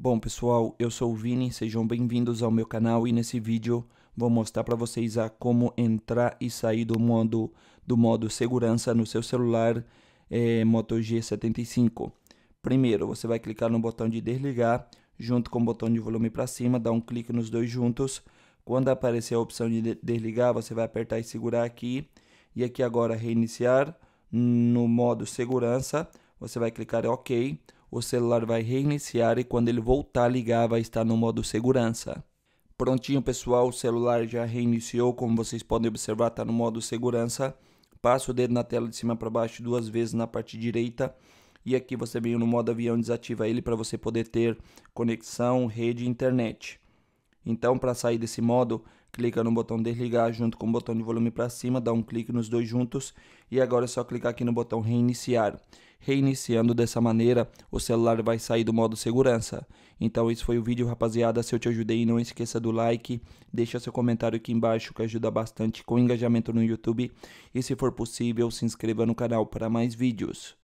Bom pessoal, eu sou o Vini, sejam bem-vindos ao meu canal e nesse vídeo vou mostrar para vocês a como entrar e sair do modo, do modo segurança no seu celular é, Moto G75. Primeiro, você vai clicar no botão de desligar, junto com o botão de volume para cima, dá um clique nos dois juntos. Quando aparecer a opção de desligar, você vai apertar e segurar aqui. E aqui agora reiniciar, no modo segurança, você vai clicar em OK o celular vai reiniciar e quando ele voltar a ligar vai estar no modo segurança. Prontinho pessoal, o celular já reiniciou, como vocês podem observar está no modo segurança. Passa o dedo na tela de cima para baixo duas vezes na parte direita e aqui você vem no modo avião desativa ele para você poder ter conexão, rede e internet. Então para sair desse modo, clica no botão desligar junto com o botão de volume para cima, dá um clique nos dois juntos e agora é só clicar aqui no botão reiniciar. Reiniciando dessa maneira, o celular vai sair do modo segurança. Então esse foi o vídeo, rapaziada. Se eu te ajudei, não esqueça do like, deixa seu comentário aqui embaixo que ajuda bastante com engajamento no YouTube. E se for possível, se inscreva no canal para mais vídeos.